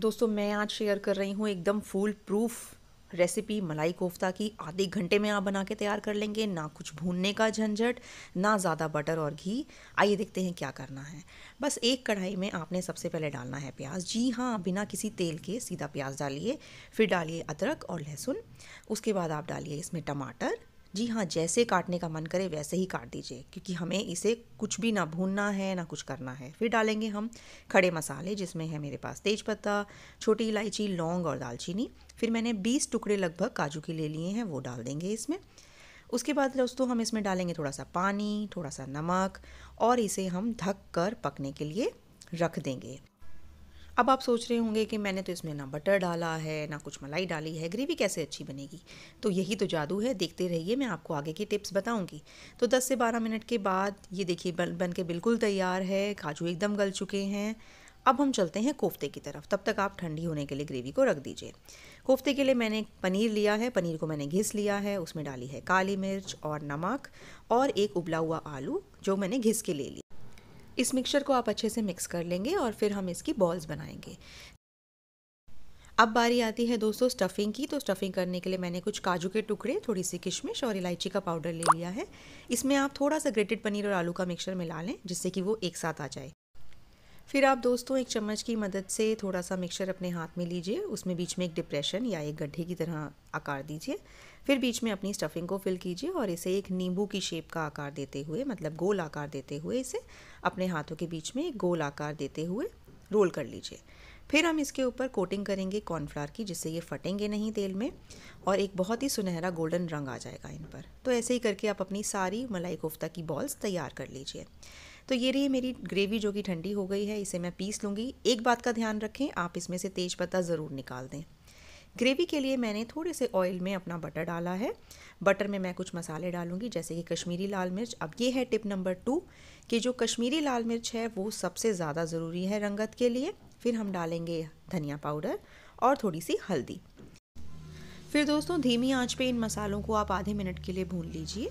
दोस्तों मैं आज शेयर कर रही हूँ एकदम फुल प्रूफ रेसिपी मलाई कोफ्ता की आधे घंटे में आप बना के तैयार कर लेंगे ना कुछ भूनने का झंझट ना ज़्यादा बटर और घी आइए देखते हैं क्या करना है बस एक कढ़ाई में आपने सबसे पहले डालना है प्याज जी हाँ बिना किसी तेल के सीधा प्याज डालिए फिर डालिए अदरक और लहसुन उसके बाद आप डालिए इसमें टमाटर जी हाँ जैसे काटने का मन करे वैसे ही काट दीजिए क्योंकि हमें इसे कुछ भी ना भूनना है ना कुछ करना है फिर डालेंगे हम खड़े मसाले जिसमें है मेरे पास तेज पत्ता छोटी इलायची लौंग और दालचीनी फिर मैंने बीस टुकड़े लगभग काजू के ले लिए हैं वो डाल देंगे इसमें उसके बाद दोस्तों हम इसमें डालेंगे थोड़ा सा पानी थोड़ा सा नमक और इसे हम ढक कर पकने के लिए रख देंगे अब आप सोच रहे होंगे कि मैंने तो इसमें ना बटर डाला है ना कुछ मलाई डाली है ग्रेवी कैसे अच्छी बनेगी तो यही तो जादू है देखते रहिए मैं आपको आगे की टिप्स बताऊंगी तो 10 से 12 मिनट के बाद ये देखिए बन बन के बिल्कुल तैयार है काजू एकदम गल चुके हैं अब हम चलते हैं कोफ्ते की तरफ तब तक आप ठंडी होने के लिए ग्रेवी को रख दीजिए कोफ्ते के लिए मैंने पनीर लिया है पनीर को मैंने घिस लिया है उसमें डाली है काली मिर्च और नमक और एक उबला हुआ आलू जो मैंने घिस के ले लिया इस मिक्सचर को आप अच्छे से मिक्स कर लेंगे और फिर हम इसकी बॉल्स बनाएंगे अब बारी आती है दोस्तों स्टफ़िंग की तो स्टफ़िंग करने के लिए मैंने कुछ काजू के टुकड़े थोड़ी सी किशमिश और इलायची का पाउडर ले लिया है इसमें आप थोड़ा सा ग्रेटेड पनीर और आलू का मिक्सचर मिला लें जिससे कि वो एक साथ आ जाए फिर आप दोस्तों एक चम्मच की मदद से थोड़ा सा मिक्सचर अपने हाथ में लीजिए उसमें बीच में एक डिप्रेशन या एक गड्ढे की तरह आकार दीजिए फिर बीच में अपनी स्टफिंग को फिल कीजिए और इसे एक नींबू की शेप का आकार देते हुए मतलब गोल आकार देते हुए इसे अपने हाथों के बीच में एक गोल आकार देते हुए रोल कर लीजिए फिर हम इसके ऊपर कोटिंग करेंगे कॉर्नफ्लावर की जिससे ये फटेंगे नहीं तेल में और एक बहुत ही सुनहरा गोल्डन रंग आ जाएगा इन पर तो ऐसे ही करके आप अपनी सारी मलाई कोफ्ता की बॉल्स तैयार कर लीजिए तो ये रही मेरी ग्रेवी जो कि ठंडी हो गई है इसे मैं पीस लूँगी एक बात का ध्यान रखें आप इसमें से तेज़ पत्ता ज़रूर निकाल दें ग्रेवी के लिए मैंने थोड़े से ऑयल में अपना बटर डाला है बटर में मैं कुछ मसाले डालूंगी जैसे कि कश्मीरी लाल मिर्च अब ये है टिप नंबर टू कि जो कश्मीरी लाल मिर्च है वो सबसे ज़्यादा ज़रूरी है रंगत के लिए फिर हम डालेंगे धनिया पाउडर और थोड़ी सी हल्दी फिर दोस्तों धीमी आंच पे इन मसालों को आप आधे मिनट के लिए भून लीजिए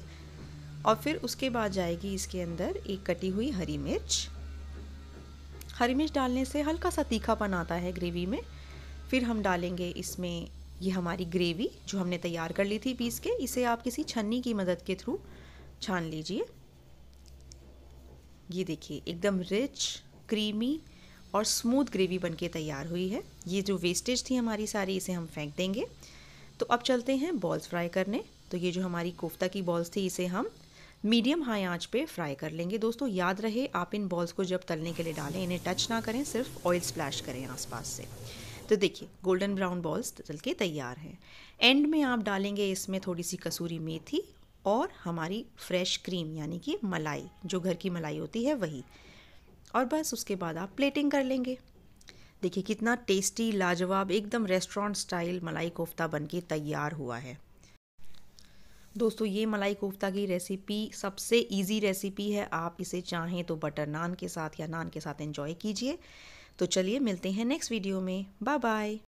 और फिर उसके बाद जाएगी इसके अंदर एक कटी हुई हरी मिर्च हरी मिर्च डालने से हल्का सा तीखापन आता है ग्रेवी में फिर हम डालेंगे इसमें ये हमारी ग्रेवी जो हमने तैयार कर ली थी पीस के इसे आप किसी छन्नी की मदद के थ्रू छान लीजिए ये देखिए एकदम रिच क्रीमी और स्मूथ ग्रेवी बनके तैयार हुई है ये जो वेस्टेज थी हमारी सारी इसे हम फेंक देंगे तो अब चलते हैं बॉल्स फ्राई करने तो ये जो हमारी कोफ्ता की बॉल्स थी इसे हम मीडियम हाई आंच पे फ्राई कर लेंगे दोस्तों याद रहे आप इन बॉल्स को जब तलने के लिए डालें इन्हें टच ना करें सिर्फ ऑयल स्प्लैश करें आसपास से तो देखिए गोल्डन ब्राउन बॉल्स तल के तैयार हैं एंड में आप डालेंगे इसमें थोड़ी सी कसूरी मेथी और हमारी फ्रेश क्रीम यानी कि मलाई जो घर की मलाई होती है वही और बस उसके बाद आप प्लेटिंग कर लेंगे देखिए कितना टेस्टी लाजवाब एकदम रेस्टोरेंट स्टाइल मलाई कोफ्ता बनके तैयार हुआ है दोस्तों ये मलाई कोफ्ता की रेसिपी सबसे इजी रेसिपी है आप इसे चाहें तो बटर नान के साथ या नान के साथ एंजॉय कीजिए तो चलिए मिलते हैं नेक्स्ट वीडियो में बाय बाय